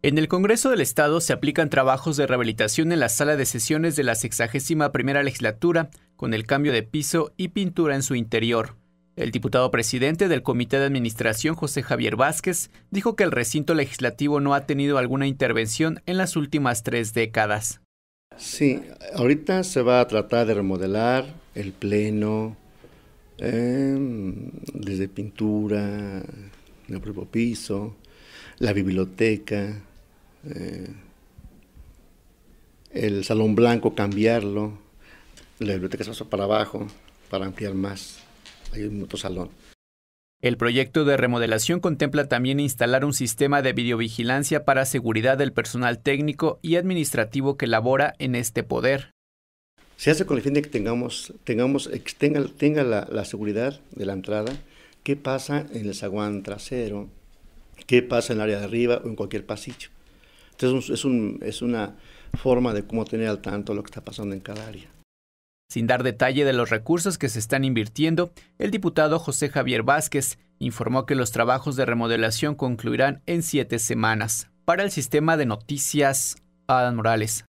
En el Congreso del Estado se aplican trabajos de rehabilitación en la sala de sesiones de la 61 primera legislatura, con el cambio de piso y pintura en su interior. El diputado presidente del Comité de Administración, José Javier Vázquez, dijo que el recinto legislativo no ha tenido alguna intervención en las últimas tres décadas. Sí, ahorita se va a tratar de remodelar el pleno, em, desde pintura, el propio piso, la biblioteca, eh, el salón blanco cambiarlo, la biblioteca se pasó para abajo para ampliar más. Hay un otro salón. El proyecto de remodelación contempla también instalar un sistema de videovigilancia para seguridad del personal técnico y administrativo que labora en este poder. Se hace con el fin de que tengamos, tengamos tenga, tenga la, la, seguridad de la entrada, qué pasa en el zaguán trasero, qué pasa en el área de arriba o en cualquier pasillo es, es una forma de cómo tener al tanto lo que está pasando en cada área. Sin dar detalle de los recursos que se están invirtiendo, el diputado José Javier Vázquez informó que los trabajos de remodelación concluirán en siete semanas. Para el sistema de noticias, Adán Morales.